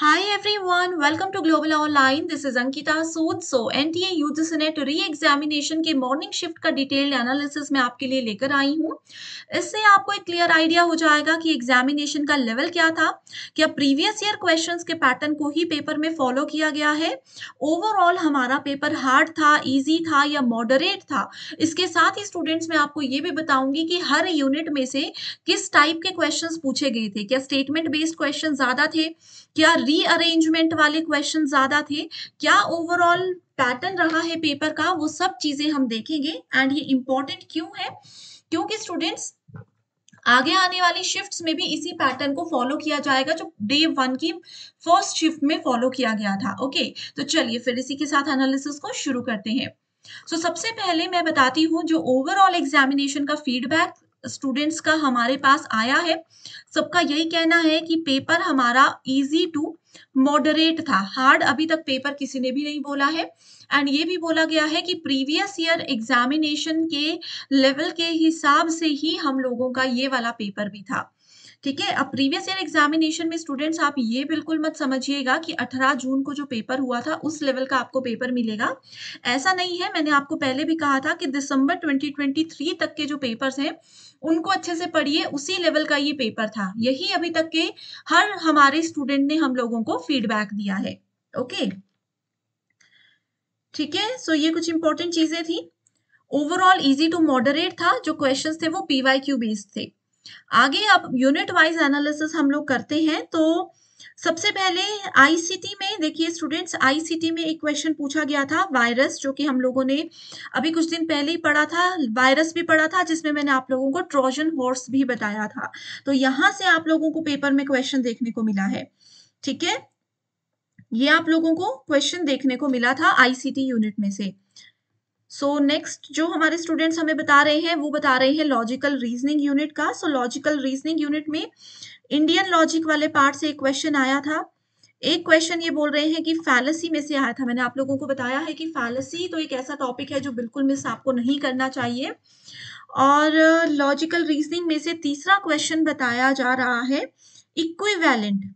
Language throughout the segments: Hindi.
Hi everyone, welcome to Global Online. This is Ankita Sood. So NTA UGC NET re examination के मॉर्निंग शिफ्ट का डिटेल्ड एनालिसिस मैं आपके लिए लेकर आई हूँ इससे आपको एक क्लियर आइडिया हो जाएगा कि एग्जामिनेशन का लेवल क्या था क्या प्रीवियस ईयर questions के पैटर्न को ही पेपर में फॉलो किया गया है ओवरऑल हमारा पेपर हार्ड था ईजी था या मॉडरेट था इसके साथ ही स्टूडेंट्स मैं आपको ये भी बताऊँगी कि हर यूनिट में से किस टाइप के क्वेश्चन पूछे गए थे क्या स्टेटमेंट बेस्ड क्वेश्चन ज्यादा थे क्या रीअरेंजमेंट वाले क्वेश्चन ज्यादा थे क्या ओवरऑल पैटर्न रहा है पेपर का वो सब चीजें हम देखेंगे एंड ये इंपॉर्टेंट क्यों है क्योंकि स्टूडेंट्स आगे आने वाली शिफ्ट्स में भी इसी पैटर्न को फॉलो किया जाएगा जो डे वन की फर्स्ट शिफ्ट में फॉलो किया गया था ओके okay, तो चलिए फिर इसी के साथ एनालिसिस को शुरू करते हैं सो so, सबसे पहले मैं बताती हूँ जो ओवरऑल एग्जामिनेशन का फीडबैक स्टूडेंट्स का हमारे पास आया है सबका यही कहना है कि पेपर हमारा इजी टू मॉडरेट था हार्ड अभी तक पेपर किसी ने भी नहीं बोला है एंड ये भी बोला गया है कि प्रीवियस ईयर एग्जामिनेशन के लेवल के हिसाब से ही हम लोगों का ये वाला पेपर भी था ठीक है अब प्रीवियस ईयर एग्जामिनेशन में स्टूडेंट्स आप ये बिल्कुल मत समझिएगा कि 18 जून को जो पेपर हुआ था उस लेवल का आपको पेपर मिलेगा ऐसा नहीं है मैंने आपको पहले भी कहा था कि दिसंबर 2023 तक के जो पेपर्स हैं उनको अच्छे से पढ़िए उसी लेवल का ये पेपर था यही अभी तक के हर हमारे स्टूडेंट ने हम लोगों को फीडबैक दिया है ओके ठीक है सो ये कुछ इंपॉर्टेंट चीजें थी ओवरऑल इजी टू मॉडरेट था जो क्वेश्चंस थे वो पीवाई क्यू बेस्ड थे आगे अब यूनिट वाइज एनालिसिस हम लोग करते हैं तो सबसे पहले आईसीटी में देखिए स्टूडेंट्स आईसीटी में एक क्वेश्चन पूछा गया था वायरस जो कि हम लोगों ने अभी कुछ दिन पहले ही पढ़ा था वायरस भी पढ़ा था जिसमें मैंने आप लोगों को ट्रोजन हॉर्स भी बताया था तो यहां से आप लोगों को पेपर में क्वेश्चन देखने को मिला है ठीक है ये आप लोगों को क्वेश्चन देखने को मिला था आईसीटी यूनिट में से सो so, नेक्स्ट जो हमारे स्टूडेंट्स हमें बता रहे हैं वो बता रहे हैं लॉजिकल रीजनिंग यूनिट का सो लॉजिकल रीजनिंग यूनिट में इंडियन लॉजिक वाले पार्ट से एक क्वेश्चन आया था एक क्वेश्चन ये बोल रहे हैं कि फैलसी में से आया था मैंने आप लोगों को बताया है कि फैलसी तो एक ऐसा टॉपिक है जो बिल्कुल मिस आपको नहीं करना चाहिए और लॉजिकल रीजनिंग में से तीसरा क्वेश्चन बताया जा रहा है इक्विवेलेंट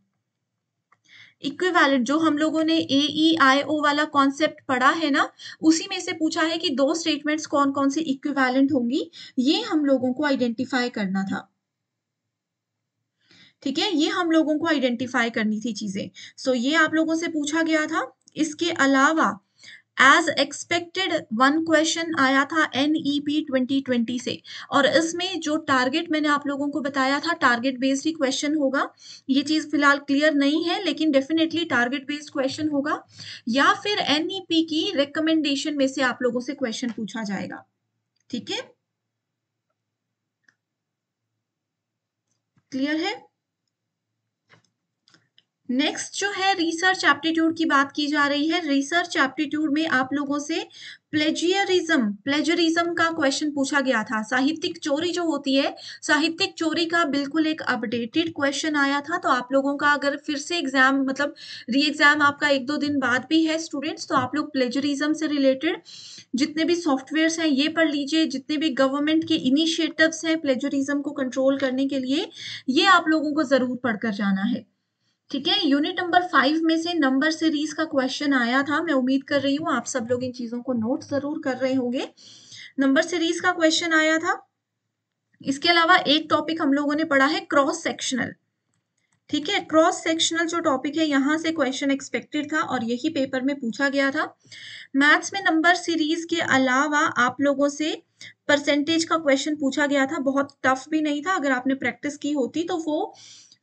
इक्विवेलेंट जो हम लोगों ने ए ई आई ओ वाला कॉन्सेप्ट पढ़ा है ना उसी में से पूछा है कि दो स्टेटमेंट्स कौन कौन से इक्विवेलेंट होंगी ये हम लोगों को आइडेंटिफाई करना था ठीक है ये हम लोगों को आइडेंटिफाई करनी थी चीजें सो so, ये आप लोगों से पूछा गया था इसके अलावा एज एक्सपेक्टेड वन क्वेश्चन आया था N E P twenty twenty से और इसमें जो टारगेट मैंने आप लोगों को बताया था टारगेट बेस्ड ही क्वेश्चन होगा ये चीज फिलहाल क्लियर नहीं है लेकिन डेफिनेटली टारगेट बेस्ड क्वेश्चन होगा या फिर एन ई पी की रिकमेंडेशन में से आप लोगों से क्वेश्चन पूछा जाएगा ठीक है क्लियर है नेक्स्ट जो है रिसर्च एप्टीट्यूड की बात की जा रही है रिसर्च एप्टीट्यूड में आप लोगों से प्लेजियरिज्म प्लेजरिज्म का क्वेश्चन पूछा गया था साहित्यिक चोरी जो होती है साहित्यिक चोरी का बिल्कुल एक अपडेटेड क्वेश्चन आया था तो आप लोगों का अगर फिर से एग्जाम मतलब री एग्जाम आपका एक दो दिन बाद भी है स्टूडेंट्स तो आप लोग प्लेजरिज्म से रिलेटेड जितने भी सॉफ्टवेयर्स हैं ये पढ़ लीजिए जितने भी गवर्नमेंट के इनिशिएटिव्स हैं प्लेजरिज्म को कंट्रोल करने के लिए ये आप लोगों को ज़रूर पढ़कर जाना है ठीक है यूनिट नंबर फाइव में से नंबर सीरीज का क्वेश्चन आया था मैं उम्मीद कर रही हूँ आप सब लोग इन चीजों को नोट जरूर कर रहे होंगे नंबर सीरीज का क्वेश्चन आया था इसके अलावा एक टॉपिक हम लोगों ने पढ़ा है क्रॉस सेक्शनल ठीक है क्रॉस सेक्शनल जो टॉपिक है यहाँ से क्वेश्चन एक्सपेक्टेड था और यही पेपर में पूछा गया था मैथ्स में नंबर सीरीज के अलावा आप लोगों से परसेंटेज का क्वेश्चन पूछा गया था बहुत टफ भी नहीं था अगर आपने प्रैक्टिस की होती तो वो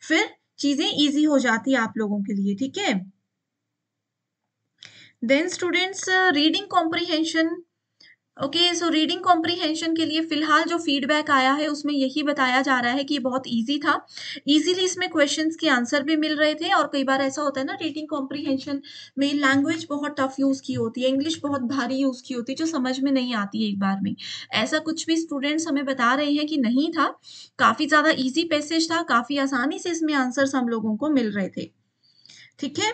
फिर चीजें इजी हो जाती है आप लोगों के लिए ठीक है then students reading comprehension okay so reading comprehension के लिए फिलहाल जो फीडबैक आया है उसमें यही बताया जा रहा है कि ये बहुत इजी था इजीली इसमें क्वेश्चंस के आंसर भी मिल रहे थे और कई बार ऐसा होता है ना रीडिंग कॉम्प्रीहेंशन में लैंग्वेज बहुत टफ यूज़ की होती है इंग्लिश बहुत भारी यूज़ की होती है जो समझ में नहीं आती है एक बार में ऐसा कुछ भी स्टूडेंट्स हमें बता रहे हैं कि नहीं था काफ़ी ज़्यादा ईजी पैसेज था काफ़ी आसानी से इसमें आंसर्स हम लोगों को मिल रहे थे ठीक है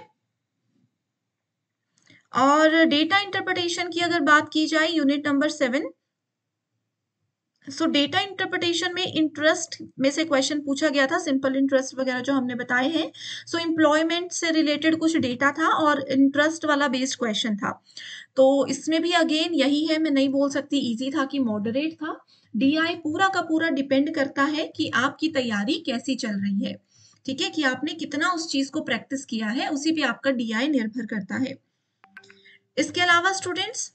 और डेटा इंटरप्रिटेशन की अगर बात की जाए unit number seven so data interpretation में इंटरेस्ट में से क्वेश्चन पूछा गया था सिंपल इंटरेस्ट वगैरह जो हमने बताए हैं सो इम्प्लॉयमेंट से रिलेटेड कुछ डेटा था और इंटरेस्ट वाला बेस्ड क्वेश्चन था तो इसमें भी अगेन यही है मैं नहीं बोल सकती इजी था कि मॉडरेट था डीआई पूरा का पूरा डिपेंड करता है कि आपकी तैयारी कैसी चल रही है ठीक है कि आपने कितना उस चीज को प्रैक्टिस किया है उसी पर आपका डी निर्भर करता है इसके अलावा स्टूडेंट्स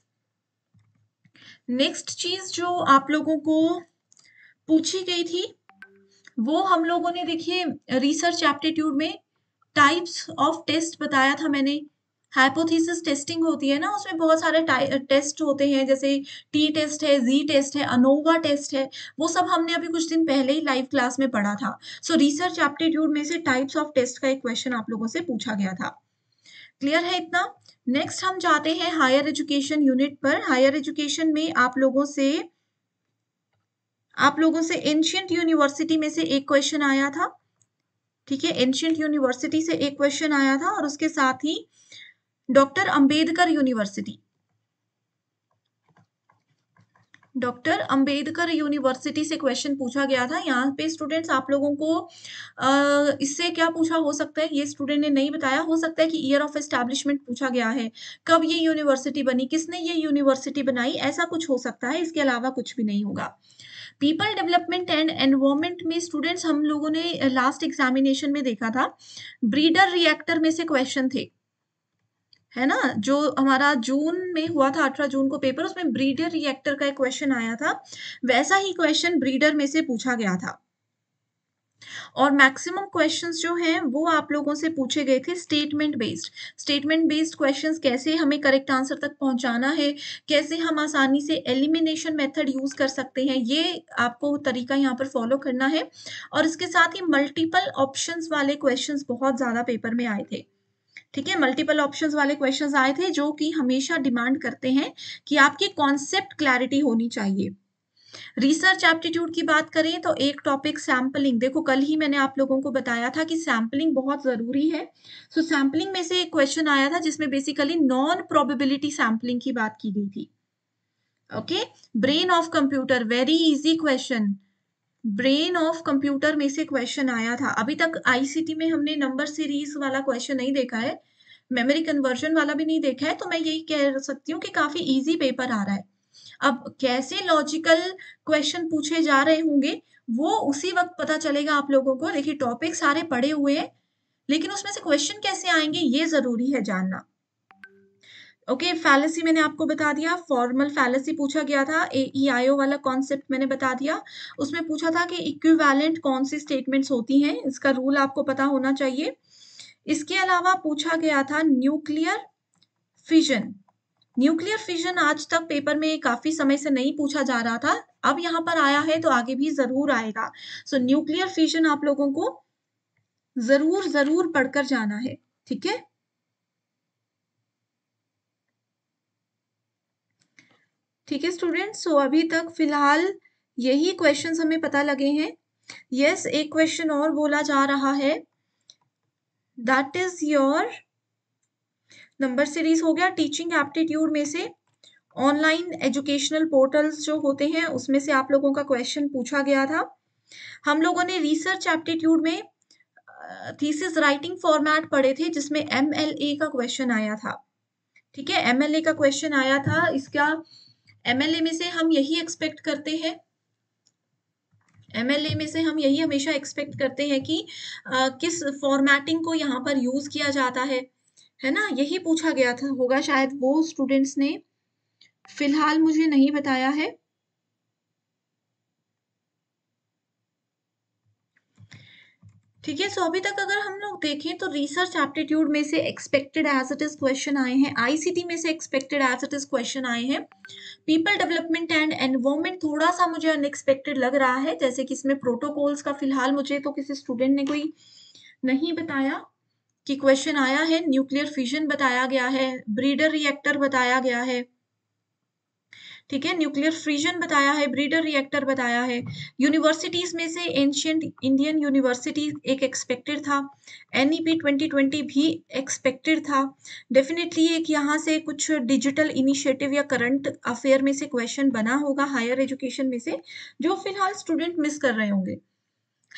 नेक्स्ट चीज जो आप लोगों को पूछी गई थी वो हम लोगों ने देखिए रिसर्च एप्टीट्यूड में टाइप्स ऑफ टेस्ट बताया था मैंने हाइपोथेसिस टेस्टिंग होती है ना उसमें बहुत सारे टेस्ट होते हैं जैसे टी टेस्ट है जी टेस्ट है अनोवा टेस्ट है वो सब हमने अभी कुछ दिन पहले ही लाइव क्लास में पढ़ा था सो रिसर्च एप्टीट्यूड में से टाइप्स ऑफ टेस्ट का एक क्वेश्चन आप लोगों से पूछा गया था क्लियर है इतना नेक्स्ट हम जाते हैं हायर एजुकेशन यूनिट पर हायर एजुकेशन में आप लोगों से आप लोगों से एंशियंट यूनिवर्सिटी में से एक क्वेश्चन आया था ठीक है एंशियंट यूनिवर्सिटी से एक क्वेश्चन आया था और उसके साथ ही doctor Ambedkar university doctor Ambedkar university से क्वेश्चन पूछा गया था यहाँ पे स्टूडेंट्स आप लोगों को इससे क्या पूछा हो सकता है ये स्टूडेंट ने नहीं बताया हो सकता है कि ईयर ऑफ एस्टेब्लिशमेंट पूछा गया है कब ये यूनिवर्सिटी बनी किसने ये यूनिवर्सिटी बनाई ऐसा कुछ हो सकता है इसके अलावा कुछ भी नहीं होगा पीपल डेवलपमेंट एंड एनवायरमेंट में स्टूडेंट्स हम लोगों ने लास्ट एग्जामिनेशन में देखा था ब्रीडर रिएक्टर में से क्वेश्चन थे है ना जो हमारा जून में हुआ था अठारह जून को पेपर उसमें ब्रीडर रिएक्टर का एक क्वेश्चन आया था वैसा ही क्वेश्चन ब्रीडर में से पूछा गया था और मैक्सिमम क्वेश्चंस जो हैं वो आप लोगों से पूछे गए थे statement based statement based questions कैसे हमें करेक्ट आंसर तक पहुंचाना है कैसे हम आसानी से एलिमिनेशन मेथड यूज कर सकते हैं ये आपको तरीका यहाँ पर फॉलो करना है और इसके साथ ही मल्टीपल ऑप्शन वाले क्वेश्चन बहुत ज्यादा पेपर में आए थे ठीक है मल्टीपल ऑप्शंस वाले क्वेश्चंस आए थे जो कि हमेशा डिमांड करते हैं कि आपकी कॉन्सेप्ट क्लैरिटी होनी चाहिए रिसर्च एप्टीट्यूड की बात करें तो एक टॉपिक सैम्पलिंग देखो कल ही मैंने आप लोगों को बताया था कि सैम्पलिंग बहुत ज़रूरी है सो so, सैम्पलिंग में से एक क्वेश्चन आया था जिसमें बेसिकली नॉन प्रोबेबिलिटी सैम्पलिंग की बात की गई थी okay brain of computer very easy question brain of computer में से क्वेश्चन आया था अभी तक आईसीटी में हमने नंबर सीरीज वाला क्वेश्चन नहीं देखा है मेमोरी कन्वर्जन वाला भी नहीं देखा है तो मैं यही कह सकती हूँ कि काफी इजी पेपर आ रहा है अब कैसे लॉजिकल क्वेश्चन पूछे जा रहे होंगे वो उसी वक्त पता चलेगा आप लोगों को देखिए टॉपिक सारे पड़े हुए हैं लेकिन उसमें से क्वेश्चन कैसे आएंगे ये जरूरी है जानना ओके okay, फैलेसी मैंने आपको बता दिया फॉर्मल फैलेसी पूछा गया था ए ई आई ओ वाला कॉन्सेप्ट मैंने बता दिया उसमें पूछा था कि इक्विवेलेंट कौन सी स्टेटमेंट्स होती हैं इसका रूल आपको पता होना चाहिए इसके अलावा पूछा गया था न्यूक्लियर फिजन न्यूक्लियर फिजन आज तक पेपर में काफी समय से नहीं पूछा जा रहा था अब यहाँ पर आया है तो आगे भी जरूर आएगा सो न्यूक्लियर फिजन आप लोगों को जरूर जरूर पढ़कर जाना है ठीक है ठीक है स्टूडेंट सो अभी तक फिलहाल यही क्वेश्चन हमें पता लगे हैं यस yes, एक क्वेश्चन और बोला जा रहा है that is your number series हो गया टीचिंग एप्टीट्यूड में से ऑनलाइन एजुकेशनल पोर्टल्स जो होते हैं उसमें से आप लोगों का क्वेश्चन पूछा गया था हम लोगों ने रिसर्च एप्टीट्यूड में थीसिस राइटिंग फॉर्मेट पढ़े थे जिसमें एम का क्वेश्चन आया था ठीक है एम का क्वेश्चन आया था इसका एमएलए में से हम यही एक्सपेक्ट करते हैं एमएलए में से हम यही हमेशा एक्सपेक्ट करते हैं कि आ, किस फॉर्मेटिंग को यहाँ पर यूज किया जाता है है ना यही पूछा गया था होगा शायद वो स्टूडेंट्स ने फिलहाल मुझे नहीं बताया है ठीक है सो अभी तक अगर हम लोग देखें तो रिसर्च एप्टीट्यूड में से expected as it is question आए हैं आईसीटी में से expected as it is question आए हैं पीपल डेवलपमेंट एंड एनवायरमेंट थोड़ा सा मुझे अनएक्सपेक्टेड लग रहा है जैसे कि इसमें प्रोटोकॉल्स का फिलहाल मुझे तो किसी स्टूडेंट ने कोई नहीं बताया कि क्वेश्चन आया है न्यूक्लियर फ्यूजन बताया गया है ब्रीडर रिएक्टर बताया गया है ठीक है न्यूक्लियर फ्रीजन बताया है ब्रीडर रिएक्टर बताया है यूनिवर्सिटीज में से एंशियंट इंडियन यूनिवर्सिटी एक एक्सपेक्टेड था एन ई e भी एक्सपेक्टेड था डेफिनेटली एक यहाँ से कुछ डिजिटल इनिशिएटिव या करंट अफेयर में से क्वेश्चन बना होगा हायर एजुकेशन में से जो फिलहाल स्टूडेंट मिस कर रहे होंगे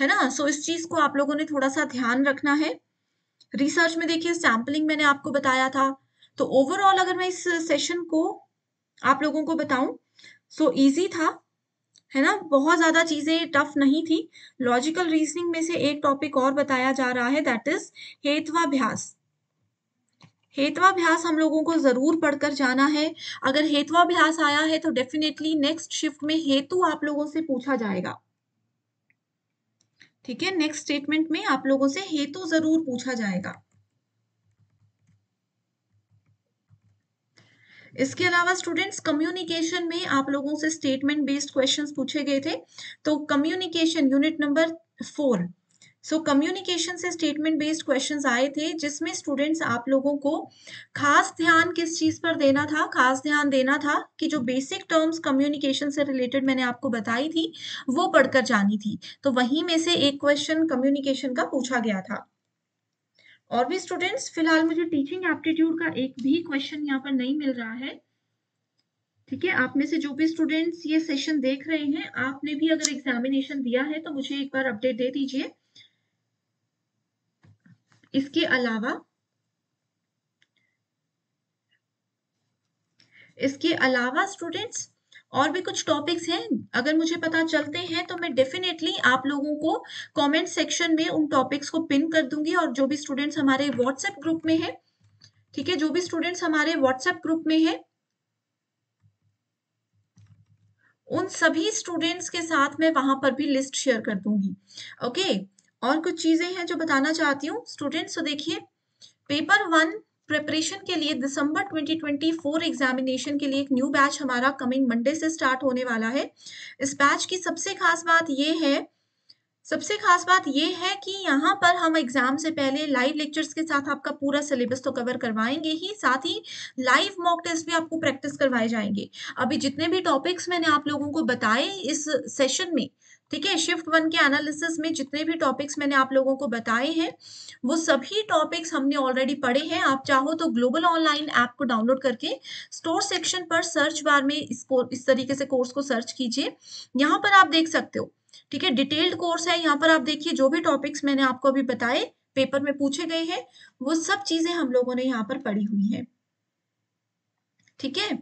है ना सो so, इस चीज को आप लोगों ने थोड़ा सा ध्यान रखना है रिसर्च में देखिए सैम्पलिंग मैंने आपको बताया था तो ओवरऑल अगर मैं इस सेशन को आप लोगों को बताऊं सो so, इजी था है ना बहुत ज़्यादा चीज़ें टफ नहीं थी लॉजिकल रीजनिंग में से एक टॉपिक और बताया जा रहा है दैट इज हेतवाभ्यास हेतवाभ्यास हम लोगों को ज़रूर पढ़कर जाना है अगर हेतवाभ्यास आया है तो डेफिनेटली नेक्स्ट शिफ्ट में हेतु आप लोगों से पूछा जाएगा ठीक है नेक्स्ट स्टेटमेंट में आप लोगों से हेतु ज़रूर पूछा जाएगा इसके अलावा स्टूडेंट्स कम्युनिकेशन में आप लोगों से स्टेटमेंट बेस्ड क्वेश्चंस पूछे गए थे तो communication unit number four so communication से स्टेटमेंट बेस्ड क्वेश्चंस आए थे जिसमें स्टूडेंट्स आप लोगों को खास ध्यान किस चीज़ पर देना था खास ध्यान देना था कि जो बेसिक टर्म्स कम्युनिकेशन से रिलेटेड मैंने आपको बताई थी वो पढ़कर जानी थी तो वहीं में से एक क्वेश्चन कम्युनिकेशन का पूछा गया था और भी स्टूडेंट्स फिलहाल मुझे टीचिंग एप्टीट्यूड का एक भी क्वेश्चन यहाँ पर नहीं मिल रहा है ठीक है आप में से जो भी स्टूडेंट्स ये सेशन देख रहे हैं आपने भी अगर एग्जामिनेशन दिया है तो मुझे एक बार अपडेट दे दीजिए इसके अलावा इसके अलावा स्टूडेंट्स और भी कुछ टॉपिक्स हैं अगर मुझे पता चलते हैं तो मैं डेफिनेटली आप लोगों को कमेंट सेक्शन में उन टॉपिक्स को पिन कर दूंगी और जो भी स्टूडेंट्स हमारे व्हाट्सएप ग्रुप में है ठीक है जो भी स्टूडेंट्स हमारे व्हाट्सएप ग्रुप में है उन सभी स्टूडेंट्स के साथ मैं वहां पर भी लिस्ट शेयर कर दूंगी ओके और कुछ चीजें हैं जो बताना चाहती हूँ स्टूडेंट्स तो देखिए पेपर वन प्रिपरेशन के लिए दिसंबर 2024 एग्जामिनेशन के लिए एक न्यू बैच हमारा कमिंग मंडे से स्टार्ट होने वाला है इस बैच की सबसे खास बात ये है सबसे खास बात यह है कि यहाँ पर हम एग्जाम से पहले लाइव लेक्चर्स के साथ आपका पूरा सिलेबस तो कवर करवाएंगे ही साथ ही लाइव मॉक टेस्ट भी आपको प्रैक्टिस करवाए जाएंगे अभी जितने भी टॉपिक्स मैंने आप लोगों को बताए इस सेशन में ठीक है शिफ्ट वन के एनालिसिस में जितने भी टॉपिक्स मैंने आप लोगों को बताए हैं वो सभी टॉपिक्स हमने ऑलरेडी पढ़े हैं आप चाहो तो ग्लोबल ऑनलाइन ऐप को डाउनलोड करके स्टोर सेक्शन पर सर्च बार में इसको इस तरीके से कोर्स को सर्च कीजिए यहाँ पर आप देख सकते हो ठीक है डिटेल्ड कोर्स है यहाँ पर आप देखिए जो भी टॉपिक्स मैंने आपको अभी बताए पेपर में पूछे गए हैं वो सब चीजें हम लोगों ने यहाँ पर पढ़ी हुई है ठीक है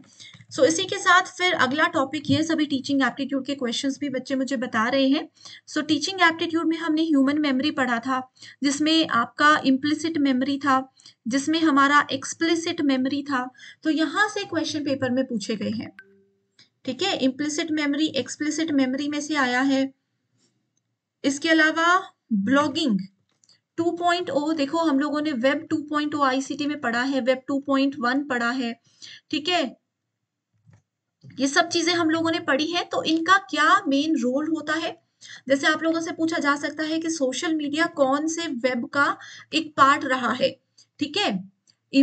सो इसी के साथ फिर अगला टॉपिक ये सभी टीचिंग एप्टीट्यूड के क्वेश्चंस भी बच्चे मुझे बता रहे हैं सो टीचिंग एप्टीट्यूड में हमने ह्यूमन मेमोरी पढ़ा था जिसमें आपका इम्प्लिसिट मेमोरी था जिसमें हमारा एक्सप्लिसिट मेमोरी था तो यहाँ से क्वेश्चन पेपर में पूछे गए हैं ठीक है इम्प्लिसिट मेमरी एक्सप्लिसिट मेमरी में से आया है इसके अलावा ब्लॉगिंग 2.0 देखो हम लोगों ने वेब 2.0 आईसीटी में पढ़ा है वेब 2.1 पढ़ा है ठीक है ये सब चीजें हम लोगों ने पढ़ी है तो इनका क्या मेन रोल होता है जैसे आप लोगों से पूछा जा सकता है कि सोशल मीडिया कौन से वेब का एक पार्ट रहा है ठीक है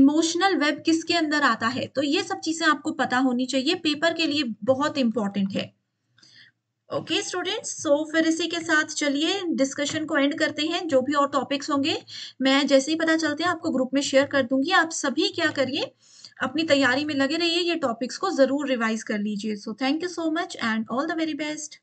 इमोशनल वेब किसके अंदर आता है तो ये सब चीजें आपको पता होनी चाहिए पेपर के लिए बहुत इंपॉर्टेंट है ओके स्टूडेंट्स सो फिर इसी के साथ चलिए डिस्कशन को एंड करते हैं जो भी और टॉपिक्स होंगे मैं जैसे ही पता चलते हैं आपको ग्रुप में शेयर कर दूंगी आप सभी क्या करिए अपनी तैयारी में लगे रहिए ये टॉपिक्स को जरूर रिवाइज कर लीजिए so thank you so much and all the very best